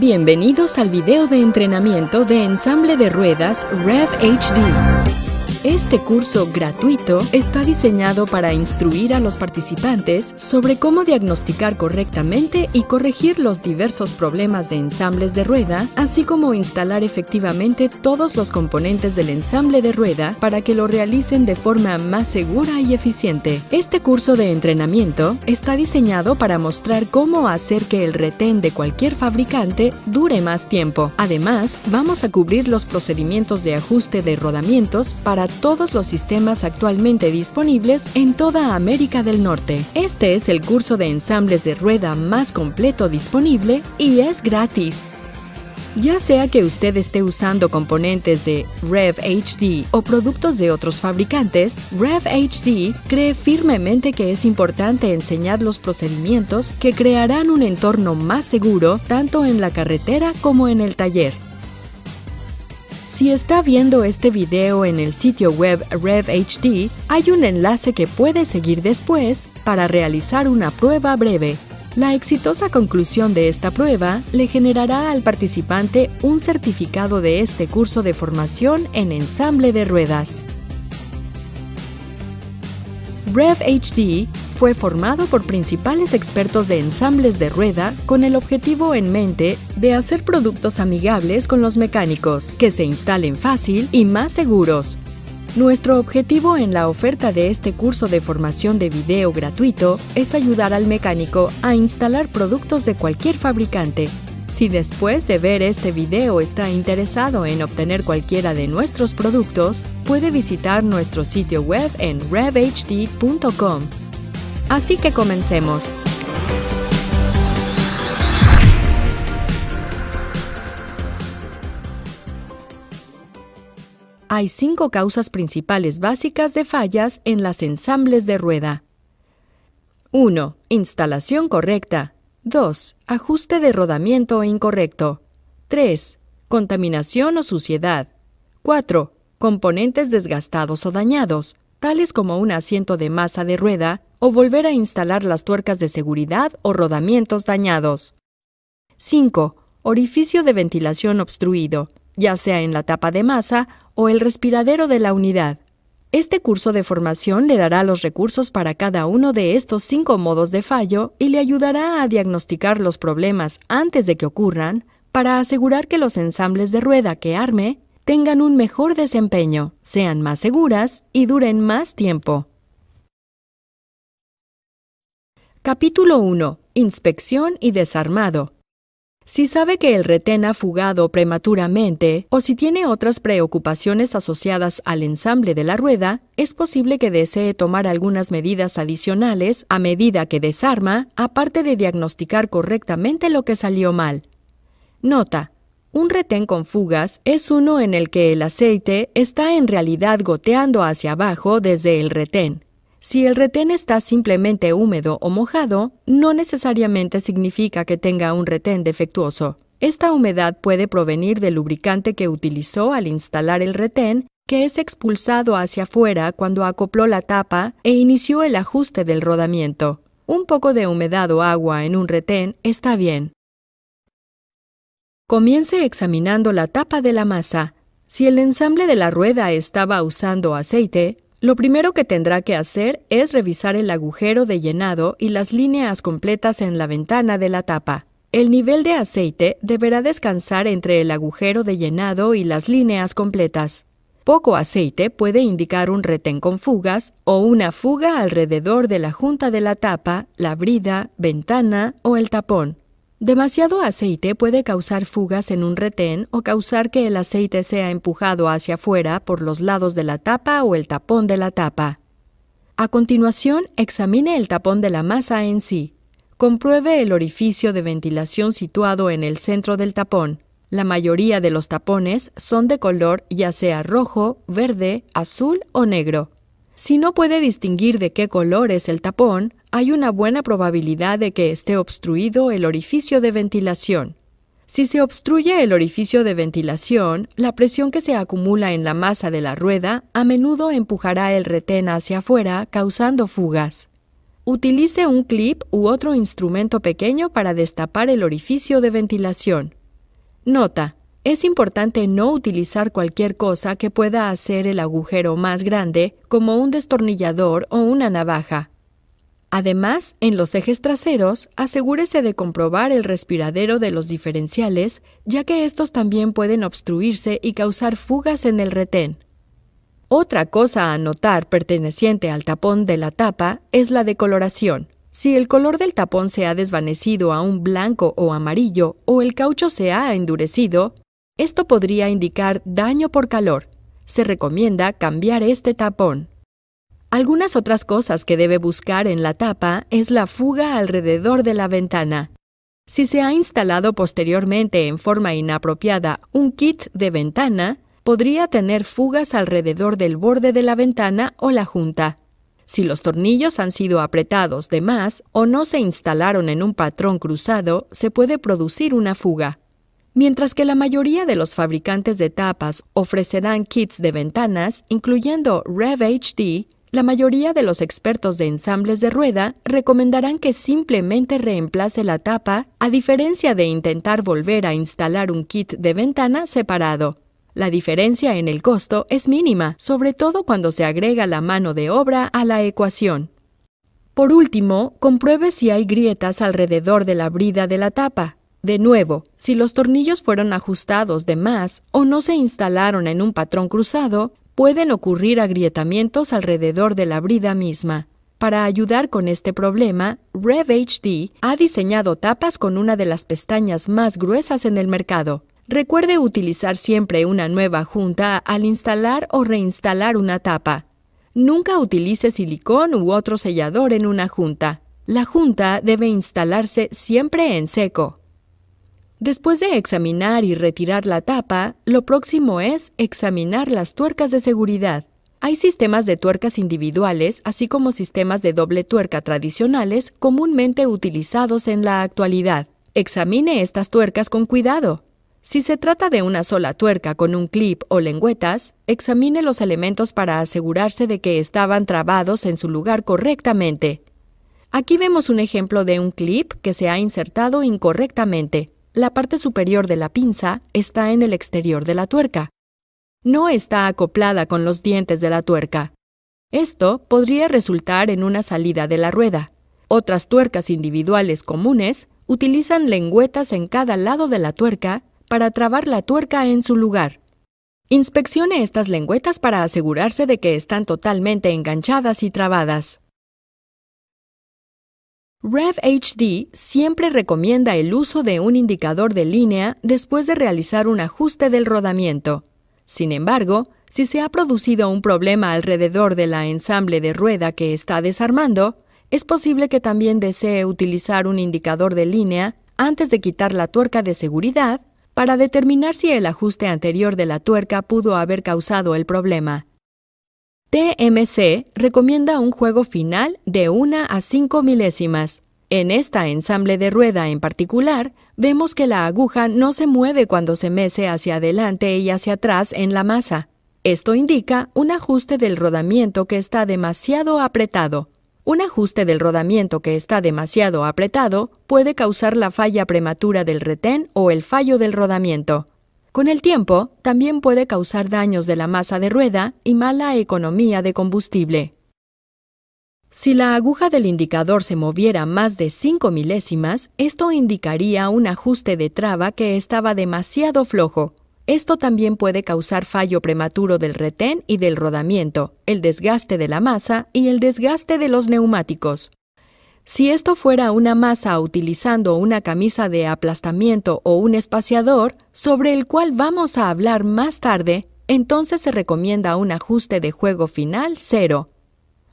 Bienvenidos al video de entrenamiento de ensamble de ruedas REV HD. Este curso gratuito está diseñado para instruir a los participantes sobre cómo diagnosticar correctamente y corregir los diversos problemas de ensambles de rueda, así como instalar efectivamente todos los componentes del ensamble de rueda para que lo realicen de forma más segura y eficiente. Este curso de entrenamiento está diseñado para mostrar cómo hacer que el retén de cualquier fabricante dure más tiempo. Además, vamos a cubrir los procedimientos de ajuste de rodamientos para todos los sistemas actualmente disponibles en toda América del Norte. Este es el curso de ensambles de rueda más completo disponible y es gratis. Ya sea que usted esté usando componentes de Rev HD o productos de otros fabricantes, RevHD cree firmemente que es importante enseñar los procedimientos que crearán un entorno más seguro tanto en la carretera como en el taller. Si está viendo este video en el sitio web RevHD, hay un enlace que puede seguir después para realizar una prueba breve. La exitosa conclusión de esta prueba le generará al participante un certificado de este curso de formación en ensamble de ruedas. RevHD fue formado por principales expertos de ensambles de rueda con el objetivo en mente de hacer productos amigables con los mecánicos, que se instalen fácil y más seguros. Nuestro objetivo en la oferta de este curso de formación de video gratuito es ayudar al mecánico a instalar productos de cualquier fabricante, si después de ver este video está interesado en obtener cualquiera de nuestros productos, puede visitar nuestro sitio web en revhd.com. Así que comencemos. Hay cinco causas principales básicas de fallas en las ensambles de rueda. 1. Instalación correcta. 2. Ajuste de rodamiento incorrecto. 3. Contaminación o suciedad. 4. Componentes desgastados o dañados tales como un asiento de masa de rueda o volver a instalar las tuercas de seguridad o rodamientos dañados. 5. Orificio de ventilación obstruido, ya sea en la tapa de masa o el respiradero de la unidad. Este curso de formación le dará los recursos para cada uno de estos cinco modos de fallo y le ayudará a diagnosticar los problemas antes de que ocurran para asegurar que los ensambles de rueda que arme tengan un mejor desempeño, sean más seguras y duren más tiempo. Capítulo 1. Inspección y desarmado. Si sabe que el retén ha fugado prematuramente o si tiene otras preocupaciones asociadas al ensamble de la rueda, es posible que desee tomar algunas medidas adicionales a medida que desarma, aparte de diagnosticar correctamente lo que salió mal. Nota. Un retén con fugas es uno en el que el aceite está en realidad goteando hacia abajo desde el retén. Si el retén está simplemente húmedo o mojado, no necesariamente significa que tenga un retén defectuoso. Esta humedad puede provenir del lubricante que utilizó al instalar el retén, que es expulsado hacia afuera cuando acopló la tapa e inició el ajuste del rodamiento. Un poco de humedad o agua en un retén está bien. Comience examinando la tapa de la masa. Si el ensamble de la rueda estaba usando aceite, lo primero que tendrá que hacer es revisar el agujero de llenado y las líneas completas en la ventana de la tapa. El nivel de aceite deberá descansar entre el agujero de llenado y las líneas completas. Poco aceite puede indicar un retén con fugas o una fuga alrededor de la junta de la tapa, la brida, ventana o el tapón. Demasiado aceite puede causar fugas en un retén o causar que el aceite sea empujado hacia afuera por los lados de la tapa o el tapón de la tapa. A continuación, examine el tapón de la masa en sí. Compruebe el orificio de ventilación situado en el centro del tapón. La mayoría de los tapones son de color ya sea rojo, verde, azul o negro. Si no puede distinguir de qué color es el tapón, hay una buena probabilidad de que esté obstruido el orificio de ventilación. Si se obstruye el orificio de ventilación, la presión que se acumula en la masa de la rueda a menudo empujará el retén hacia afuera, causando fugas. Utilice un clip u otro instrumento pequeño para destapar el orificio de ventilación. Nota. Es importante no utilizar cualquier cosa que pueda hacer el agujero más grande, como un destornillador o una navaja. Además, en los ejes traseros, asegúrese de comprobar el respiradero de los diferenciales, ya que estos también pueden obstruirse y causar fugas en el retén. Otra cosa a notar perteneciente al tapón de la tapa es la decoloración. Si el color del tapón se ha desvanecido a un blanco o amarillo o el caucho se ha endurecido, esto podría indicar daño por calor. Se recomienda cambiar este tapón. Algunas otras cosas que debe buscar en la tapa es la fuga alrededor de la ventana. Si se ha instalado posteriormente en forma inapropiada un kit de ventana, podría tener fugas alrededor del borde de la ventana o la junta. Si los tornillos han sido apretados de más o no se instalaron en un patrón cruzado, se puede producir una fuga. Mientras que la mayoría de los fabricantes de tapas ofrecerán kits de ventanas, incluyendo RevHD, la mayoría de los expertos de ensambles de rueda recomendarán que simplemente reemplace la tapa, a diferencia de intentar volver a instalar un kit de ventana separado. La diferencia en el costo es mínima, sobre todo cuando se agrega la mano de obra a la ecuación. Por último, compruebe si hay grietas alrededor de la brida de la tapa. De nuevo, si los tornillos fueron ajustados de más o no se instalaron en un patrón cruzado, pueden ocurrir agrietamientos alrededor de la brida misma. Para ayudar con este problema, RevHD ha diseñado tapas con una de las pestañas más gruesas en el mercado. Recuerde utilizar siempre una nueva junta al instalar o reinstalar una tapa. Nunca utilice silicón u otro sellador en una junta. La junta debe instalarse siempre en seco. Después de examinar y retirar la tapa, lo próximo es examinar las tuercas de seguridad. Hay sistemas de tuercas individuales, así como sistemas de doble tuerca tradicionales comúnmente utilizados en la actualidad. Examine estas tuercas con cuidado. Si se trata de una sola tuerca con un clip o lengüetas, examine los elementos para asegurarse de que estaban trabados en su lugar correctamente. Aquí vemos un ejemplo de un clip que se ha insertado incorrectamente la parte superior de la pinza está en el exterior de la tuerca. No está acoplada con los dientes de la tuerca. Esto podría resultar en una salida de la rueda. Otras tuercas individuales comunes utilizan lengüetas en cada lado de la tuerca para trabar la tuerca en su lugar. Inspeccione estas lengüetas para asegurarse de que están totalmente enganchadas y trabadas. RevHD siempre recomienda el uso de un indicador de línea después de realizar un ajuste del rodamiento. Sin embargo, si se ha producido un problema alrededor de la ensamble de rueda que está desarmando, es posible que también desee utilizar un indicador de línea antes de quitar la tuerca de seguridad para determinar si el ajuste anterior de la tuerca pudo haber causado el problema. TMC recomienda un juego final de 1 a 5 milésimas. En esta ensamble de rueda en particular, vemos que la aguja no se mueve cuando se mece hacia adelante y hacia atrás en la masa. Esto indica un ajuste del rodamiento que está demasiado apretado. Un ajuste del rodamiento que está demasiado apretado puede causar la falla prematura del retén o el fallo del rodamiento. Con el tiempo, también puede causar daños de la masa de rueda y mala economía de combustible. Si la aguja del indicador se moviera más de 5 milésimas, esto indicaría un ajuste de traba que estaba demasiado flojo. Esto también puede causar fallo prematuro del retén y del rodamiento, el desgaste de la masa y el desgaste de los neumáticos. Si esto fuera una masa utilizando una camisa de aplastamiento o un espaciador, sobre el cual vamos a hablar más tarde, entonces se recomienda un ajuste de juego final cero.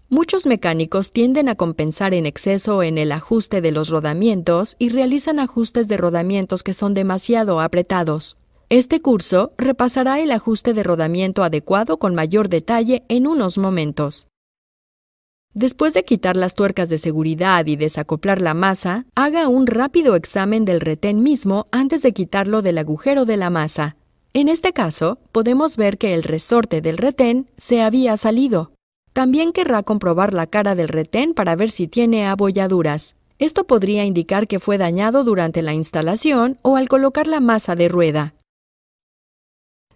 Muchos mecánicos tienden a compensar en exceso en el ajuste de los rodamientos y realizan ajustes de rodamientos que son demasiado apretados. Este curso repasará el ajuste de rodamiento adecuado con mayor detalle en unos momentos. Después de quitar las tuercas de seguridad y desacoplar la masa, haga un rápido examen del retén mismo antes de quitarlo del agujero de la masa. En este caso, podemos ver que el resorte del retén se había salido. También querrá comprobar la cara del retén para ver si tiene abolladuras. Esto podría indicar que fue dañado durante la instalación o al colocar la masa de rueda.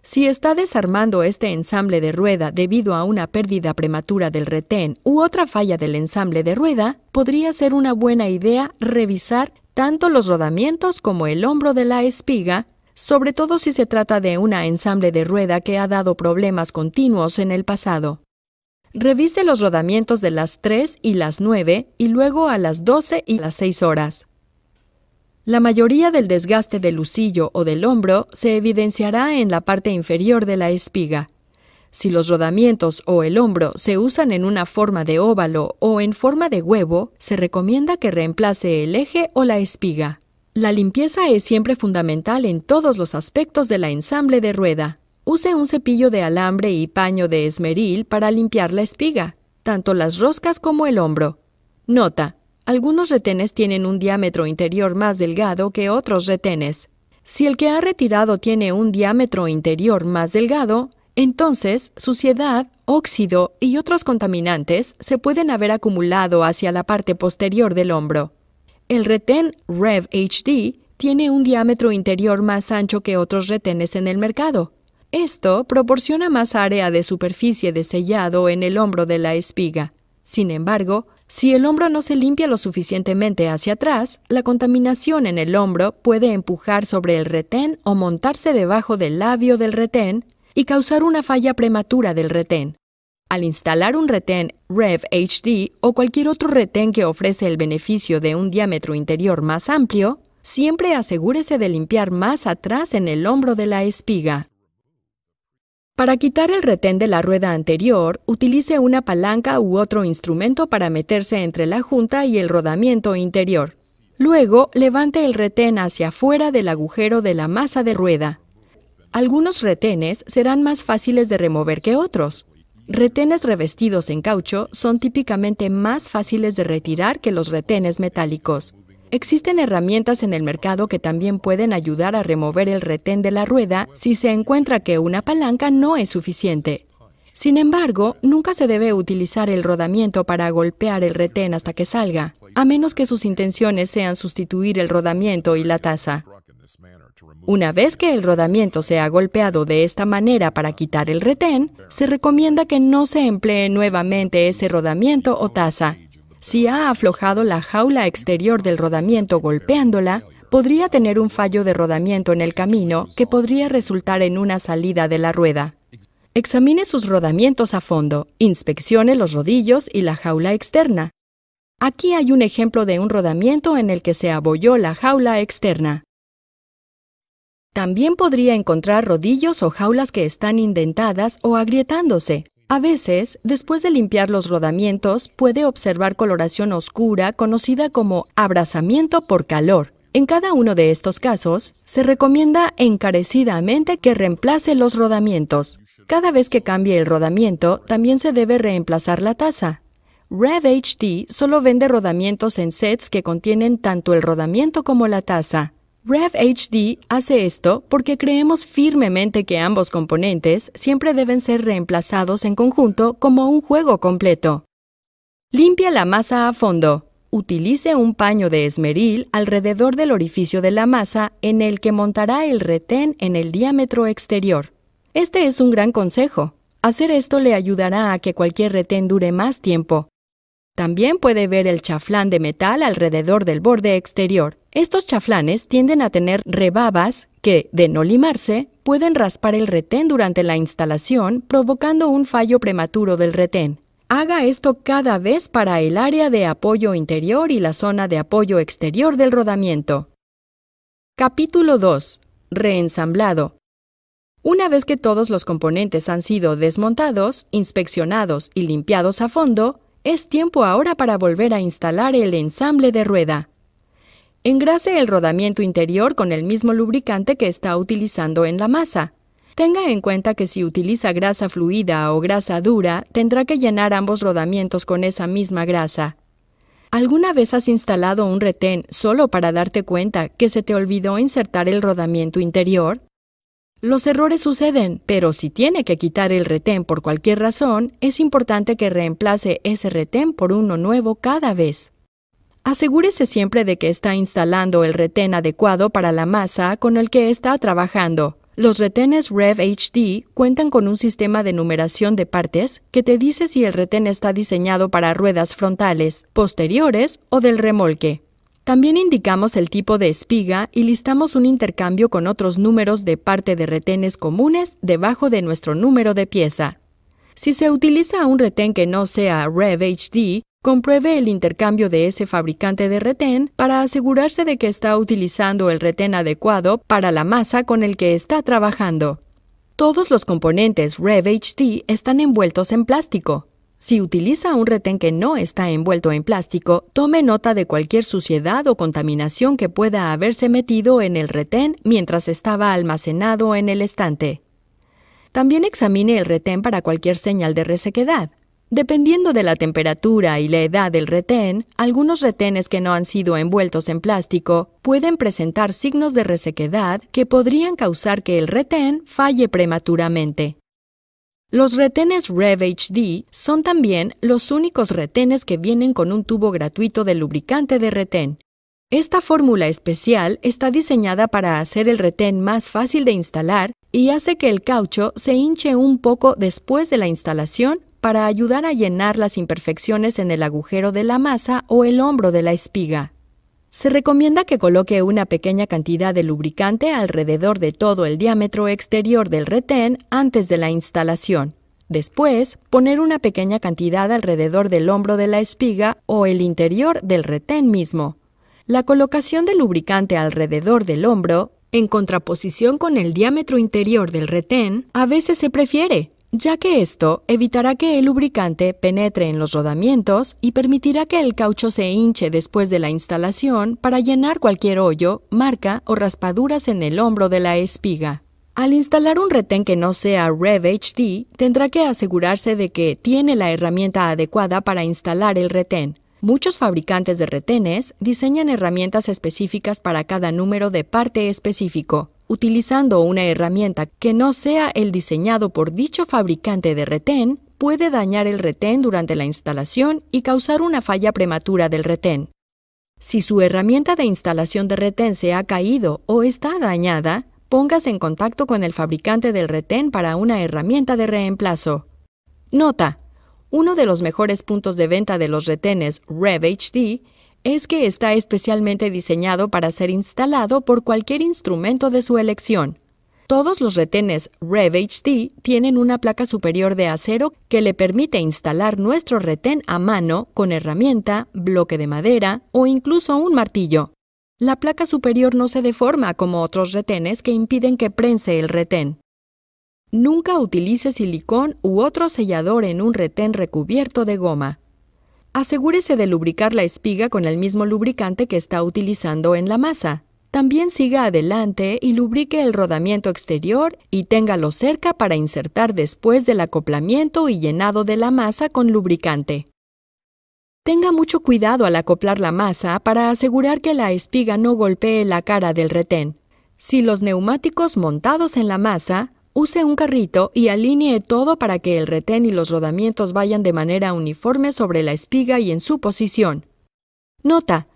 Si está desarmando este ensamble de rueda debido a una pérdida prematura del retén u otra falla del ensamble de rueda, podría ser una buena idea revisar tanto los rodamientos como el hombro de la espiga, sobre todo si se trata de una ensamble de rueda que ha dado problemas continuos en el pasado. Revise los rodamientos de las 3 y las 9 y luego a las 12 y las 6 horas. La mayoría del desgaste del lucillo o del hombro se evidenciará en la parte inferior de la espiga. Si los rodamientos o el hombro se usan en una forma de óvalo o en forma de huevo, se recomienda que reemplace el eje o la espiga. La limpieza es siempre fundamental en todos los aspectos de la ensamble de rueda. Use un cepillo de alambre y paño de esmeril para limpiar la espiga, tanto las roscas como el hombro. Nota, algunos retenes tienen un diámetro interior más delgado que otros retenes. Si el que ha retirado tiene un diámetro interior más delgado, entonces suciedad, óxido y otros contaminantes se pueden haber acumulado hacia la parte posterior del hombro. El retén RevHD tiene un diámetro interior más ancho que otros retenes en el mercado. Esto proporciona más área de superficie de sellado en el hombro de la espiga. Sin embargo, si el hombro no se limpia lo suficientemente hacia atrás, la contaminación en el hombro puede empujar sobre el retén o montarse debajo del labio del retén y causar una falla prematura del retén. Al instalar un retén Rev HD o cualquier otro retén que ofrece el beneficio de un diámetro interior más amplio, siempre asegúrese de limpiar más atrás en el hombro de la espiga. Para quitar el retén de la rueda anterior, utilice una palanca u otro instrumento para meterse entre la junta y el rodamiento interior. Luego, levante el retén hacia afuera del agujero de la masa de rueda. Algunos retenes serán más fáciles de remover que otros. Retenes revestidos en caucho son típicamente más fáciles de retirar que los retenes metálicos. Existen herramientas en el mercado que también pueden ayudar a remover el retén de la rueda si se encuentra que una palanca no es suficiente. Sin embargo, nunca se debe utilizar el rodamiento para golpear el retén hasta que salga, a menos que sus intenciones sean sustituir el rodamiento y la taza. Una vez que el rodamiento se ha golpeado de esta manera para quitar el retén, se recomienda que no se emplee nuevamente ese rodamiento o taza, si ha aflojado la jaula exterior del rodamiento golpeándola, podría tener un fallo de rodamiento en el camino que podría resultar en una salida de la rueda. Examine sus rodamientos a fondo, inspeccione los rodillos y la jaula externa. Aquí hay un ejemplo de un rodamiento en el que se abolló la jaula externa. También podría encontrar rodillos o jaulas que están indentadas o agrietándose, a veces, después de limpiar los rodamientos, puede observar coloración oscura conocida como abrazamiento por calor. En cada uno de estos casos, se recomienda encarecidamente que reemplace los rodamientos. Cada vez que cambie el rodamiento, también se debe reemplazar la taza. Rev HD solo vende rodamientos en sets que contienen tanto el rodamiento como la taza. RevHD hace esto porque creemos firmemente que ambos componentes siempre deben ser reemplazados en conjunto como un juego completo. Limpia la masa a fondo. Utilice un paño de esmeril alrededor del orificio de la masa en el que montará el retén en el diámetro exterior. Este es un gran consejo. Hacer esto le ayudará a que cualquier retén dure más tiempo, también puede ver el chaflán de metal alrededor del borde exterior. Estos chaflanes tienden a tener rebabas que, de no limarse, pueden raspar el retén durante la instalación, provocando un fallo prematuro del retén. Haga esto cada vez para el área de apoyo interior y la zona de apoyo exterior del rodamiento. Capítulo 2. Reensamblado. Una vez que todos los componentes han sido desmontados, inspeccionados y limpiados a fondo, es tiempo ahora para volver a instalar el ensamble de rueda. Engrase el rodamiento interior con el mismo lubricante que está utilizando en la masa. Tenga en cuenta que si utiliza grasa fluida o grasa dura, tendrá que llenar ambos rodamientos con esa misma grasa. ¿Alguna vez has instalado un retén solo para darte cuenta que se te olvidó insertar el rodamiento interior? Los errores suceden, pero si tiene que quitar el retén por cualquier razón, es importante que reemplace ese retén por uno nuevo cada vez. Asegúrese siempre de que está instalando el retén adecuado para la masa con el que está trabajando. Los retenes RevHD cuentan con un sistema de numeración de partes que te dice si el retén está diseñado para ruedas frontales, posteriores o del remolque. También indicamos el tipo de espiga y listamos un intercambio con otros números de parte de retenes comunes debajo de nuestro número de pieza. Si se utiliza un retén que no sea RevHD, compruebe el intercambio de ese fabricante de retén para asegurarse de que está utilizando el retén adecuado para la masa con el que está trabajando. Todos los componentes RevHD están envueltos en plástico. Si utiliza un retén que no está envuelto en plástico, tome nota de cualquier suciedad o contaminación que pueda haberse metido en el retén mientras estaba almacenado en el estante. También examine el retén para cualquier señal de resequedad. Dependiendo de la temperatura y la edad del retén, algunos retenes que no han sido envueltos en plástico pueden presentar signos de resequedad que podrían causar que el retén falle prematuramente. Los retenes RevHD son también los únicos retenes que vienen con un tubo gratuito de lubricante de retén. Esta fórmula especial está diseñada para hacer el retén más fácil de instalar y hace que el caucho se hinche un poco después de la instalación para ayudar a llenar las imperfecciones en el agujero de la masa o el hombro de la espiga. Se recomienda que coloque una pequeña cantidad de lubricante alrededor de todo el diámetro exterior del retén antes de la instalación. Después, poner una pequeña cantidad alrededor del hombro de la espiga o el interior del retén mismo. La colocación de lubricante alrededor del hombro, en contraposición con el diámetro interior del retén, a veces se prefiere, ya que esto evitará que el lubricante penetre en los rodamientos y permitirá que el caucho se hinche después de la instalación para llenar cualquier hoyo, marca o raspaduras en el hombro de la espiga. Al instalar un retén que no sea RevHD, tendrá que asegurarse de que tiene la herramienta adecuada para instalar el retén. Muchos fabricantes de retenes diseñan herramientas específicas para cada número de parte específico utilizando una herramienta que no sea el diseñado por dicho fabricante de retén, puede dañar el retén durante la instalación y causar una falla prematura del retén. Si su herramienta de instalación de retén se ha caído o está dañada, póngase en contacto con el fabricante del retén para una herramienta de reemplazo. Nota: uno de los mejores puntos de venta de los retenes RevHD es que está especialmente diseñado para ser instalado por cualquier instrumento de su elección. Todos los retenes RevHD tienen una placa superior de acero que le permite instalar nuestro retén a mano con herramienta, bloque de madera o incluso un martillo. La placa superior no se deforma como otros retenes que impiden que prense el retén. Nunca utilice silicón u otro sellador en un retén recubierto de goma. Asegúrese de lubricar la espiga con el mismo lubricante que está utilizando en la masa. También siga adelante y lubrique el rodamiento exterior y téngalo cerca para insertar después del acoplamiento y llenado de la masa con lubricante. Tenga mucho cuidado al acoplar la masa para asegurar que la espiga no golpee la cara del retén. Si los neumáticos montados en la masa Use un carrito y alinee todo para que el retén y los rodamientos vayan de manera uniforme sobre la espiga y en su posición. Nota.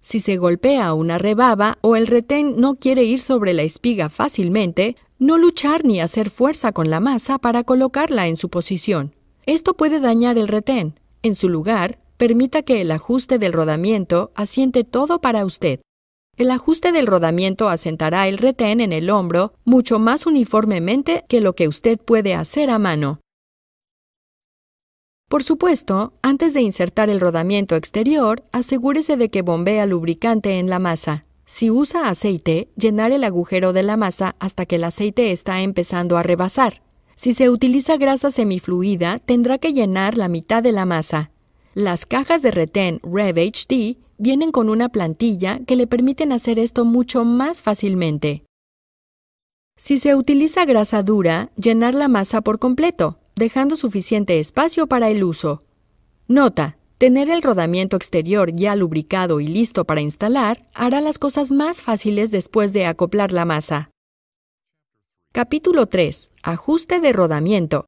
Si se golpea una rebaba o el retén no quiere ir sobre la espiga fácilmente, no luchar ni hacer fuerza con la masa para colocarla en su posición. Esto puede dañar el retén. En su lugar, permita que el ajuste del rodamiento asiente todo para usted. El ajuste del rodamiento asentará el retén en el hombro mucho más uniformemente que lo que usted puede hacer a mano. Por supuesto, antes de insertar el rodamiento exterior, asegúrese de que bombea lubricante en la masa. Si usa aceite, llenar el agujero de la masa hasta que el aceite está empezando a rebasar. Si se utiliza grasa semifluida, tendrá que llenar la mitad de la masa. Las cajas de retén REV-HD vienen con una plantilla que le permiten hacer esto mucho más fácilmente. Si se utiliza grasa dura, llenar la masa por completo, dejando suficiente espacio para el uso. Nota, tener el rodamiento exterior ya lubricado y listo para instalar hará las cosas más fáciles después de acoplar la masa. Capítulo 3. Ajuste de rodamiento.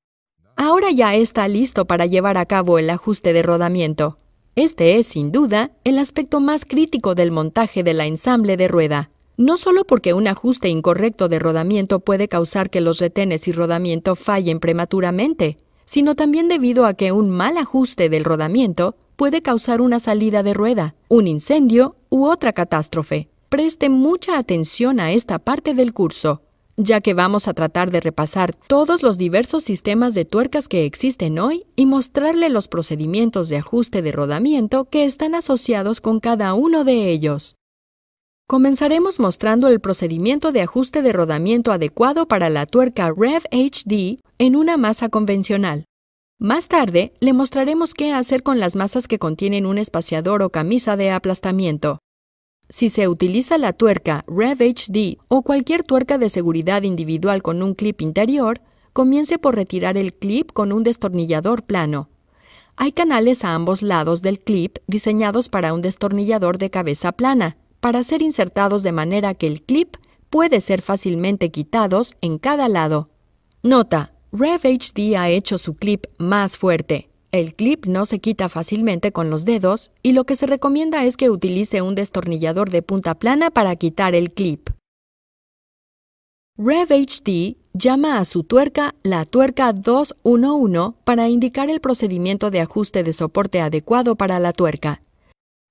Ahora ya está listo para llevar a cabo el ajuste de rodamiento. Este es, sin duda, el aspecto más crítico del montaje de la ensamble de rueda, no solo porque un ajuste incorrecto de rodamiento puede causar que los retenes y rodamiento fallen prematuramente, sino también debido a que un mal ajuste del rodamiento puede causar una salida de rueda, un incendio u otra catástrofe. Preste mucha atención a esta parte del curso ya que vamos a tratar de repasar todos los diversos sistemas de tuercas que existen hoy y mostrarle los procedimientos de ajuste de rodamiento que están asociados con cada uno de ellos. Comenzaremos mostrando el procedimiento de ajuste de rodamiento adecuado para la tuerca Rev HD en una masa convencional. Más tarde, le mostraremos qué hacer con las masas que contienen un espaciador o camisa de aplastamiento. Si se utiliza la tuerca RevHD o cualquier tuerca de seguridad individual con un clip interior, comience por retirar el clip con un destornillador plano. Hay canales a ambos lados del clip diseñados para un destornillador de cabeza plana, para ser insertados de manera que el clip puede ser fácilmente quitados en cada lado. Nota, RevHD ha hecho su clip más fuerte, el clip no se quita fácilmente con los dedos y lo que se recomienda es que utilice un destornillador de punta plana para quitar el clip. RevHD llama a su tuerca la tuerca 211 para indicar el procedimiento de ajuste de soporte adecuado para la tuerca.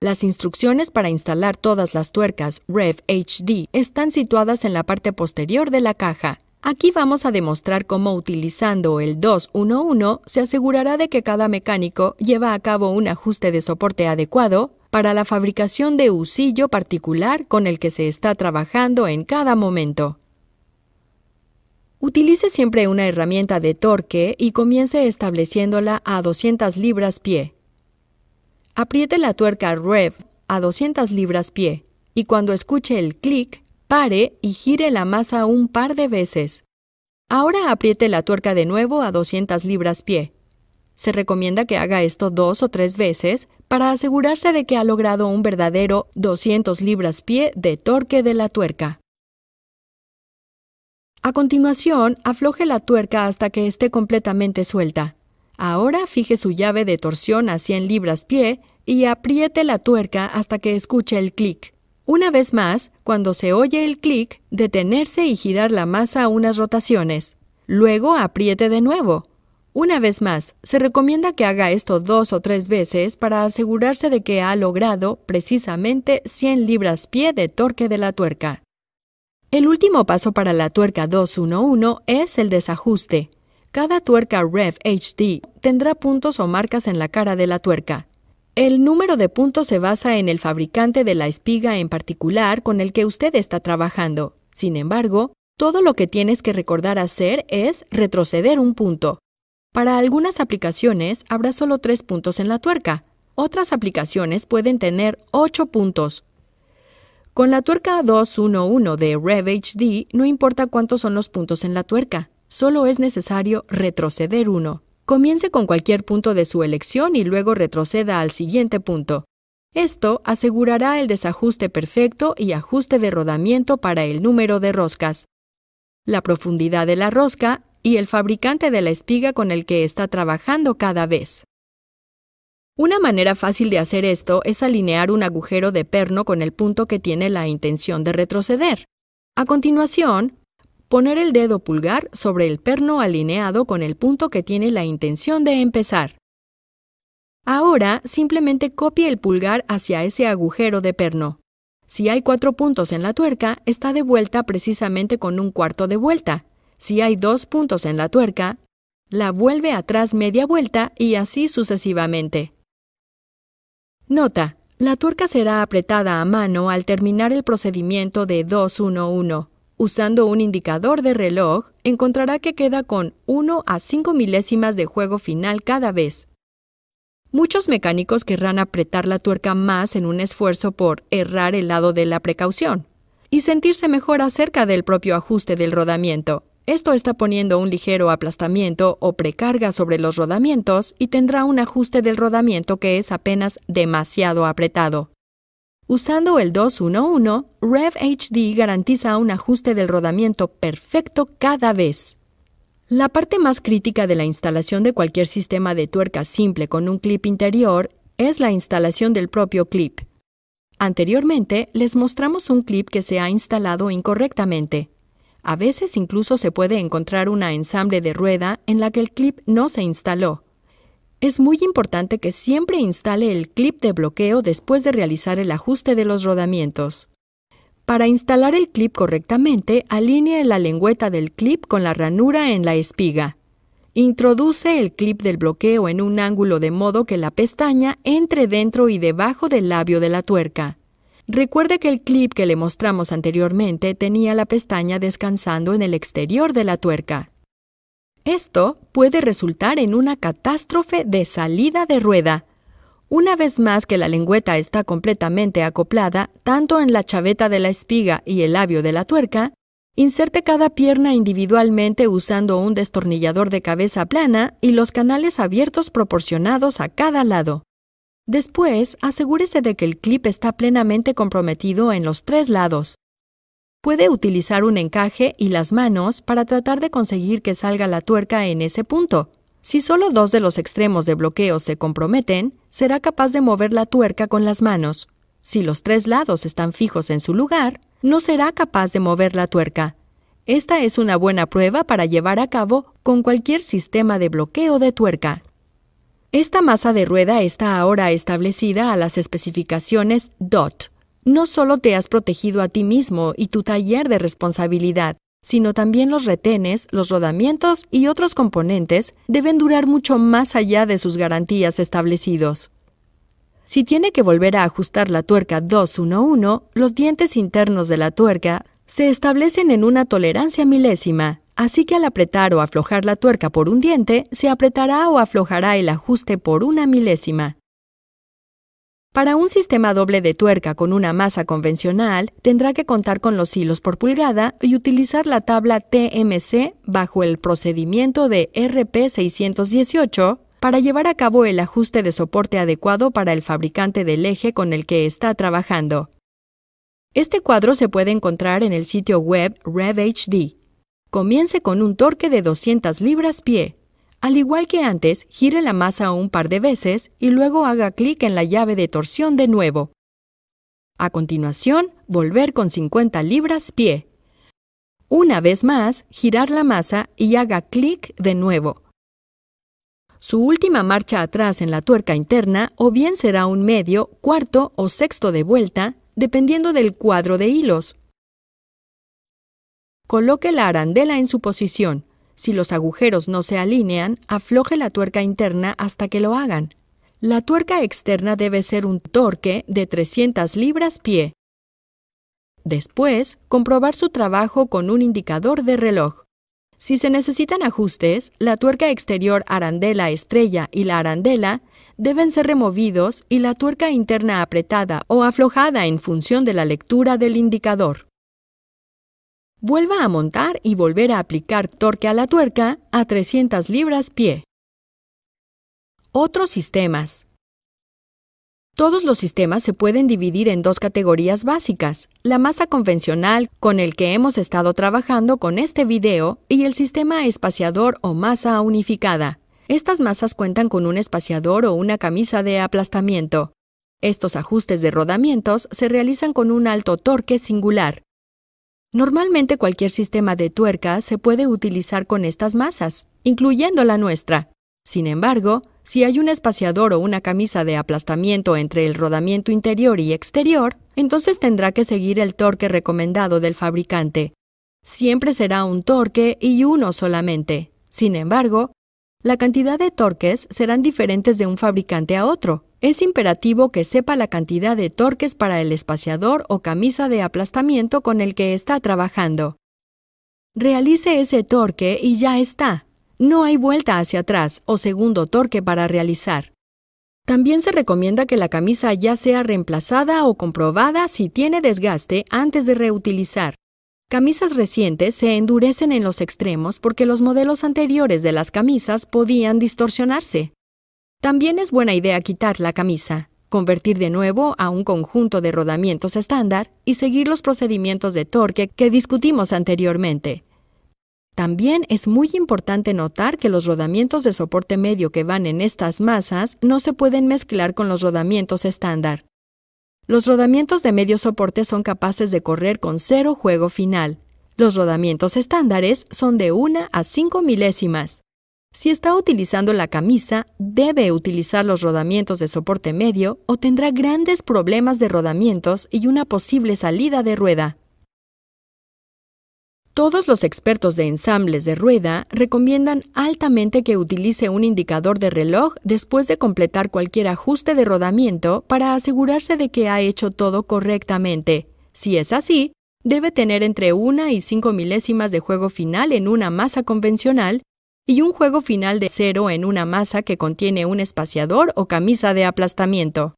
Las instrucciones para instalar todas las tuercas RevHD están situadas en la parte posterior de la caja. Aquí vamos a demostrar cómo utilizando el 211 se asegurará de que cada mecánico lleva a cabo un ajuste de soporte adecuado para la fabricación de usillo particular con el que se está trabajando en cada momento. Utilice siempre una herramienta de torque y comience estableciéndola a 200 libras-pie. Apriete la tuerca REV a 200 libras-pie y cuando escuche el clic, Pare y gire la masa un par de veces. Ahora apriete la tuerca de nuevo a 200 libras pie. Se recomienda que haga esto dos o tres veces para asegurarse de que ha logrado un verdadero 200 libras pie de torque de la tuerca. A continuación, afloje la tuerca hasta que esté completamente suelta. Ahora fije su llave de torsión a 100 libras pie y apriete la tuerca hasta que escuche el clic. Una vez más, cuando se oye el clic, detenerse y girar la masa unas rotaciones. Luego apriete de nuevo. Una vez más, se recomienda que haga esto dos o tres veces para asegurarse de que ha logrado precisamente 100 libras-pie de torque de la tuerca. El último paso para la tuerca 211 es el desajuste. Cada tuerca Rev HD tendrá puntos o marcas en la cara de la tuerca. El número de puntos se basa en el fabricante de la espiga en particular con el que usted está trabajando. Sin embargo, todo lo que tienes que recordar hacer es retroceder un punto. Para algunas aplicaciones habrá solo tres puntos en la tuerca. Otras aplicaciones pueden tener ocho puntos. Con la tuerca 211 de RevHD, no importa cuántos son los puntos en la tuerca, solo es necesario retroceder uno. Comience con cualquier punto de su elección y luego retroceda al siguiente punto. Esto asegurará el desajuste perfecto y ajuste de rodamiento para el número de roscas, la profundidad de la rosca y el fabricante de la espiga con el que está trabajando cada vez. Una manera fácil de hacer esto es alinear un agujero de perno con el punto que tiene la intención de retroceder. A continuación, Poner el dedo pulgar sobre el perno alineado con el punto que tiene la intención de empezar. Ahora simplemente copie el pulgar hacia ese agujero de perno. Si hay cuatro puntos en la tuerca, está de vuelta precisamente con un cuarto de vuelta. Si hay dos puntos en la tuerca, la vuelve atrás media vuelta y así sucesivamente. Nota, la tuerca será apretada a mano al terminar el procedimiento de 211. Usando un indicador de reloj, encontrará que queda con 1 a 5 milésimas de juego final cada vez. Muchos mecánicos querrán apretar la tuerca más en un esfuerzo por errar el lado de la precaución y sentirse mejor acerca del propio ajuste del rodamiento. Esto está poniendo un ligero aplastamiento o precarga sobre los rodamientos y tendrá un ajuste del rodamiento que es apenas demasiado apretado. Usando el 211, RevHD garantiza un ajuste del rodamiento perfecto cada vez. La parte más crítica de la instalación de cualquier sistema de tuerca simple con un clip interior es la instalación del propio clip. Anteriormente les mostramos un clip que se ha instalado incorrectamente. A veces incluso se puede encontrar una ensamble de rueda en la que el clip no se instaló es muy importante que siempre instale el clip de bloqueo después de realizar el ajuste de los rodamientos. Para instalar el clip correctamente, alinee la lengüeta del clip con la ranura en la espiga. Introduce el clip del bloqueo en un ángulo de modo que la pestaña entre dentro y debajo del labio de la tuerca. Recuerde que el clip que le mostramos anteriormente tenía la pestaña descansando en el exterior de la tuerca. Esto puede resultar en una catástrofe de salida de rueda. Una vez más que la lengüeta está completamente acoplada, tanto en la chaveta de la espiga y el labio de la tuerca, inserte cada pierna individualmente usando un destornillador de cabeza plana y los canales abiertos proporcionados a cada lado. Después, asegúrese de que el clip está plenamente comprometido en los tres lados. Puede utilizar un encaje y las manos para tratar de conseguir que salga la tuerca en ese punto. Si solo dos de los extremos de bloqueo se comprometen, será capaz de mover la tuerca con las manos. Si los tres lados están fijos en su lugar, no será capaz de mover la tuerca. Esta es una buena prueba para llevar a cabo con cualquier sistema de bloqueo de tuerca. Esta masa de rueda está ahora establecida a las especificaciones DOT no solo te has protegido a ti mismo y tu taller de responsabilidad, sino también los retenes, los rodamientos y otros componentes deben durar mucho más allá de sus garantías establecidos. Si tiene que volver a ajustar la tuerca 211, los dientes internos de la tuerca se establecen en una tolerancia milésima, así que al apretar o aflojar la tuerca por un diente, se apretará o aflojará el ajuste por una milésima. Para un sistema doble de tuerca con una masa convencional, tendrá que contar con los hilos por pulgada y utilizar la tabla TMC bajo el procedimiento de RP618 para llevar a cabo el ajuste de soporte adecuado para el fabricante del eje con el que está trabajando. Este cuadro se puede encontrar en el sitio web RevHD. Comience con un torque de 200 libras-pie, al igual que antes, gire la masa un par de veces y luego haga clic en la llave de torsión de nuevo. A continuación, volver con 50 libras pie. Una vez más, girar la masa y haga clic de nuevo. Su última marcha atrás en la tuerca interna o bien será un medio, cuarto o sexto de vuelta, dependiendo del cuadro de hilos. Coloque la arandela en su posición. Si los agujeros no se alinean, afloje la tuerca interna hasta que lo hagan. La tuerca externa debe ser un torque de 300 libras-pie. Después, comprobar su trabajo con un indicador de reloj. Si se necesitan ajustes, la tuerca exterior arandela estrella y la arandela deben ser removidos y la tuerca interna apretada o aflojada en función de la lectura del indicador. Vuelva a montar y volver a aplicar torque a la tuerca a 300 libras-pie. Otros sistemas. Todos los sistemas se pueden dividir en dos categorías básicas, la masa convencional con el que hemos estado trabajando con este video y el sistema espaciador o masa unificada. Estas masas cuentan con un espaciador o una camisa de aplastamiento. Estos ajustes de rodamientos se realizan con un alto torque singular. Normalmente cualquier sistema de tuerca se puede utilizar con estas masas, incluyendo la nuestra. Sin embargo, si hay un espaciador o una camisa de aplastamiento entre el rodamiento interior y exterior, entonces tendrá que seguir el torque recomendado del fabricante. Siempre será un torque y uno solamente. Sin embargo, la cantidad de torques serán diferentes de un fabricante a otro. Es imperativo que sepa la cantidad de torques para el espaciador o camisa de aplastamiento con el que está trabajando. Realice ese torque y ya está. No hay vuelta hacia atrás o segundo torque para realizar. También se recomienda que la camisa ya sea reemplazada o comprobada si tiene desgaste antes de reutilizar. Camisas recientes se endurecen en los extremos porque los modelos anteriores de las camisas podían distorsionarse. También es buena idea quitar la camisa, convertir de nuevo a un conjunto de rodamientos estándar y seguir los procedimientos de torque que discutimos anteriormente. También es muy importante notar que los rodamientos de soporte medio que van en estas masas no se pueden mezclar con los rodamientos estándar. Los rodamientos de medio soporte son capaces de correr con cero juego final. Los rodamientos estándares son de 1 a 5 milésimas. Si está utilizando la camisa, debe utilizar los rodamientos de soporte medio o tendrá grandes problemas de rodamientos y una posible salida de rueda. Todos los expertos de ensambles de rueda recomiendan altamente que utilice un indicador de reloj después de completar cualquier ajuste de rodamiento para asegurarse de que ha hecho todo correctamente. Si es así, debe tener entre una y 5 milésimas de juego final en una masa convencional y un juego final de cero en una masa que contiene un espaciador o camisa de aplastamiento.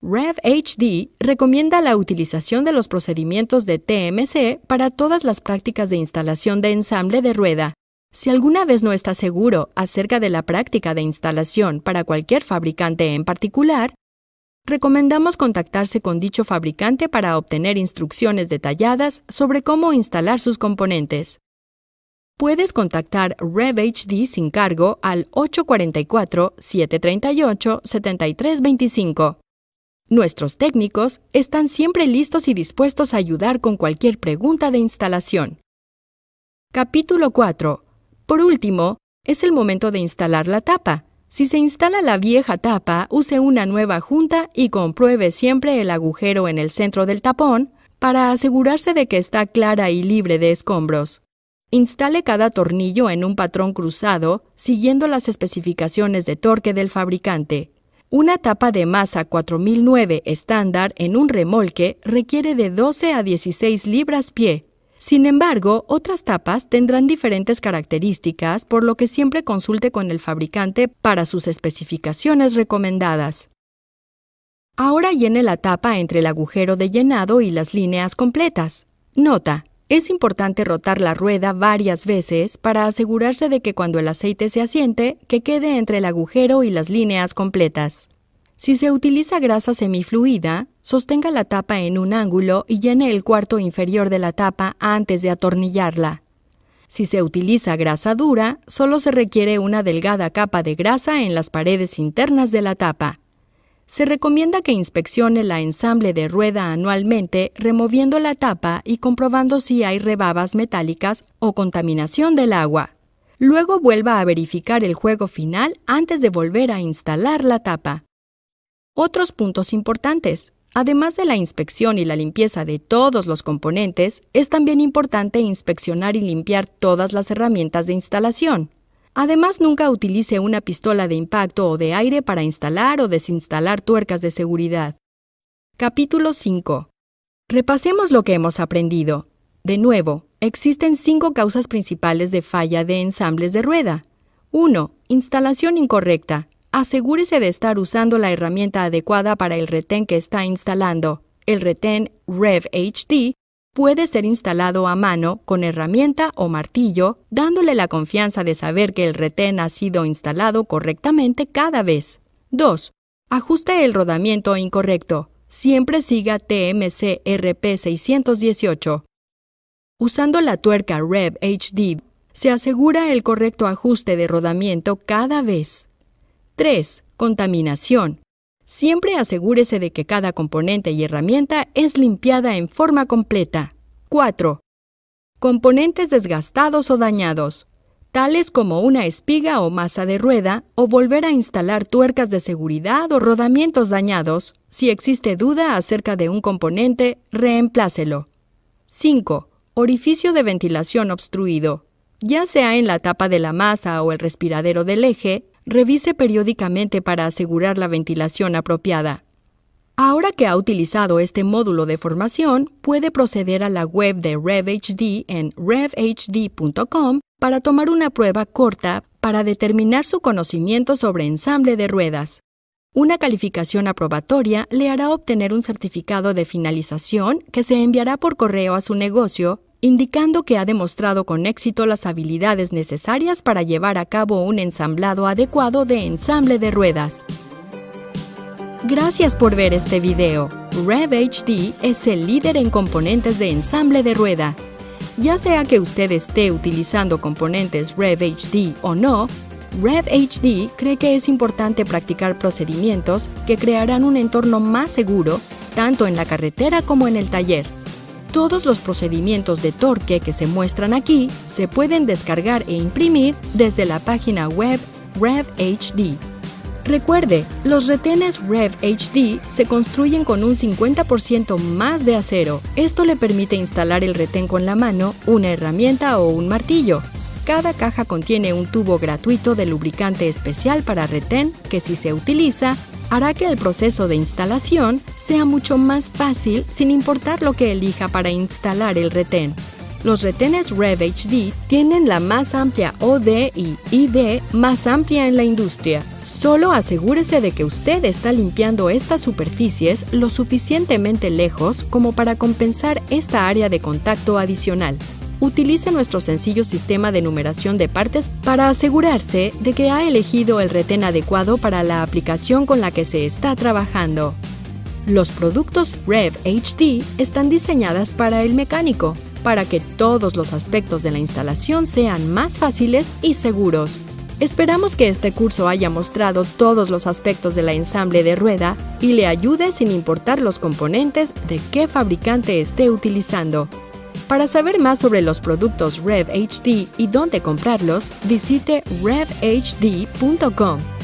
RevHD recomienda la utilización de los procedimientos de TMC para todas las prácticas de instalación de ensamble de rueda. Si alguna vez no está seguro acerca de la práctica de instalación para cualquier fabricante en particular, recomendamos contactarse con dicho fabricante para obtener instrucciones detalladas sobre cómo instalar sus componentes. Puedes contactar RevHD sin cargo al 844-738-7325. Nuestros técnicos están siempre listos y dispuestos a ayudar con cualquier pregunta de instalación. Capítulo 4. Por último, es el momento de instalar la tapa. Si se instala la vieja tapa, use una nueva junta y compruebe siempre el agujero en el centro del tapón para asegurarse de que está clara y libre de escombros. Instale cada tornillo en un patrón cruzado, siguiendo las especificaciones de torque del fabricante. Una tapa de masa 4009 estándar en un remolque requiere de 12 a 16 libras pie. Sin embargo, otras tapas tendrán diferentes características, por lo que siempre consulte con el fabricante para sus especificaciones recomendadas. Ahora llene la tapa entre el agujero de llenado y las líneas completas. Nota, es importante rotar la rueda varias veces para asegurarse de que cuando el aceite se asiente, que quede entre el agujero y las líneas completas. Si se utiliza grasa semifluida, sostenga la tapa en un ángulo y llene el cuarto inferior de la tapa antes de atornillarla. Si se utiliza grasa dura, solo se requiere una delgada capa de grasa en las paredes internas de la tapa. Se recomienda que inspeccione la ensamble de rueda anualmente, removiendo la tapa y comprobando si hay rebabas metálicas o contaminación del agua. Luego vuelva a verificar el juego final antes de volver a instalar la tapa. Otros puntos importantes. Además de la inspección y la limpieza de todos los componentes, es también importante inspeccionar y limpiar todas las herramientas de instalación. Además, nunca utilice una pistola de impacto o de aire para instalar o desinstalar tuercas de seguridad. Capítulo 5. Repasemos lo que hemos aprendido. De nuevo, existen cinco causas principales de falla de ensambles de rueda. 1. Instalación incorrecta. Asegúrese de estar usando la herramienta adecuada para el retén que está instalando. El retén RevHD puede ser instalado a mano con herramienta o martillo, dándole la confianza de saber que el retén ha sido instalado correctamente cada vez. 2. Ajuste el rodamiento incorrecto. Siempre siga TMC RP618. Usando la tuerca Rev HD, se asegura el correcto ajuste de rodamiento cada vez. 3. Contaminación. Siempre asegúrese de que cada componente y herramienta es limpiada en forma completa. 4. Componentes desgastados o dañados, tales como una espiga o masa de rueda, o volver a instalar tuercas de seguridad o rodamientos dañados. Si existe duda acerca de un componente, reemplácelo. 5. Orificio de ventilación obstruido. Ya sea en la tapa de la masa o el respiradero del eje, Revise periódicamente para asegurar la ventilación apropiada. Ahora que ha utilizado este módulo de formación, puede proceder a la web de RevHD en revhd.com para tomar una prueba corta para determinar su conocimiento sobre ensamble de ruedas. Una calificación aprobatoria le hará obtener un certificado de finalización que se enviará por correo a su negocio indicando que ha demostrado con éxito las habilidades necesarias para llevar a cabo un ensamblado adecuado de ensamble de ruedas. Gracias por ver este video. RevHD es el líder en componentes de ensamble de rueda. Ya sea que usted esté utilizando componentes RevHD o no, RevHD cree que es importante practicar procedimientos que crearán un entorno más seguro, tanto en la carretera como en el taller. Todos los procedimientos de torque que se muestran aquí se pueden descargar e imprimir desde la página web RevHD. Recuerde, los retenes RevHD se construyen con un 50% más de acero. Esto le permite instalar el retén con la mano, una herramienta o un martillo. Cada caja contiene un tubo gratuito de lubricante especial para retén que si se utiliza hará que el proceso de instalación sea mucho más fácil sin importar lo que elija para instalar el retén. Los retenes RevHD tienen la más amplia OD y ID más amplia en la industria. Solo asegúrese de que usted está limpiando estas superficies lo suficientemente lejos como para compensar esta área de contacto adicional utilice nuestro sencillo sistema de numeración de partes para asegurarse de que ha elegido el retén adecuado para la aplicación con la que se está trabajando. Los productos Rev HD están diseñadas para el mecánico, para que todos los aspectos de la instalación sean más fáciles y seguros. Esperamos que este curso haya mostrado todos los aspectos de la ensamble de rueda y le ayude sin importar los componentes de qué fabricante esté utilizando. Para saber más sobre los productos RevHD y dónde comprarlos, visite revhd.com.